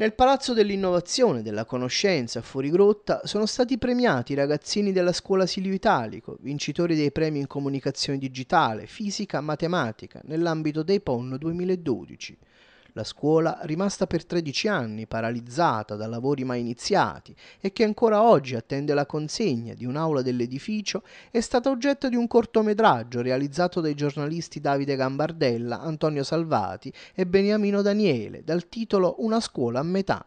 Nel Palazzo dell'Innovazione, della Conoscenza, a Fuorigrotta, sono stati premiati i ragazzini della scuola Silvio Italico, vincitori dei premi in comunicazione digitale, fisica, matematica, nell'ambito dei PON 2012 la scuola rimasta per 13 anni paralizzata da lavori mai iniziati e che ancora oggi attende la consegna di un'aula dell'edificio, è stata oggetto di un cortometraggio realizzato dai giornalisti Davide Gambardella, Antonio Salvati e Beniamino Daniele, dal titolo Una scuola a metà.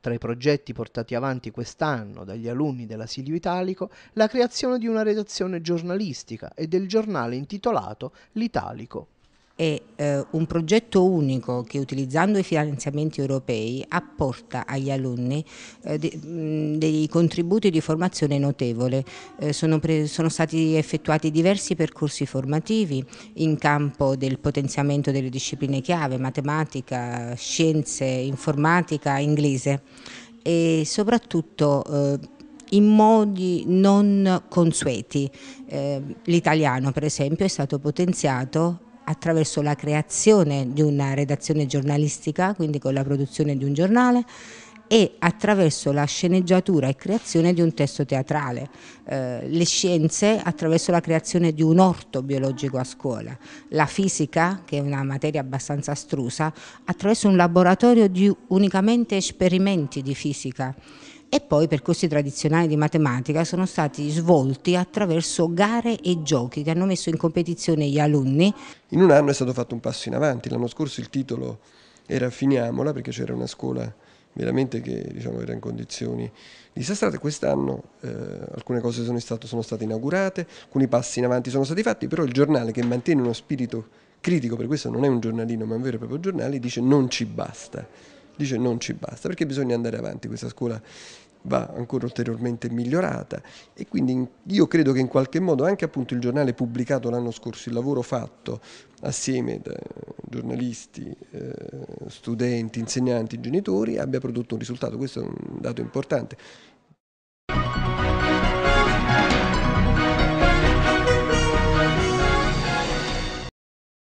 Tra i progetti portati avanti quest'anno dagli alunni dell'Asilio Italico, la creazione di una redazione giornalistica e del giornale intitolato L'Italico è eh, un progetto unico che utilizzando i finanziamenti europei apporta agli alunni eh, de, mh, dei contributi di formazione notevole. Eh, sono, sono, stati effettuati diversi percorsi formativi in campo del potenziamento delle discipline chiave, matematica, scienze, informatica, inglese e soprattutto eh, in modi non consueti. Eh, l'italiano per esempio è stato potenziato attraverso la creazione di una redazione giornalistica, quindi con la produzione di un giornale, e attraverso la sceneggiatura e creazione di un testo teatrale, eh, le scienze attraverso la creazione di un orto biologico a scuola, la fisica, che è una materia abbastanza astrusa, attraverso un laboratorio di unicamente esperimenti di fisica e poi percorsi tradizionali di matematica sono stati svolti attraverso gare e giochi che hanno messo in competizione gli alunni. In un anno è stato fatto un passo in avanti, l'anno scorso il titolo era Finiamola perché c'era una scuola veramente che diciamo, era in condizioni disastrate. Quest'anno eh, alcune cose sono, stato, sono state inaugurate, alcuni passi in avanti sono stati fatti, però il giornale che mantiene uno spirito critico, per questo non è un giornalino ma un vero e proprio giornale, dice non ci basta dice non ci basta perché bisogna andare avanti, questa scuola va ancora ulteriormente migliorata e quindi io credo che in qualche modo anche appunto il giornale pubblicato l'anno scorso, il lavoro fatto assieme da eh, giornalisti, eh, studenti, insegnanti, genitori abbia prodotto un risultato, questo è un dato importante.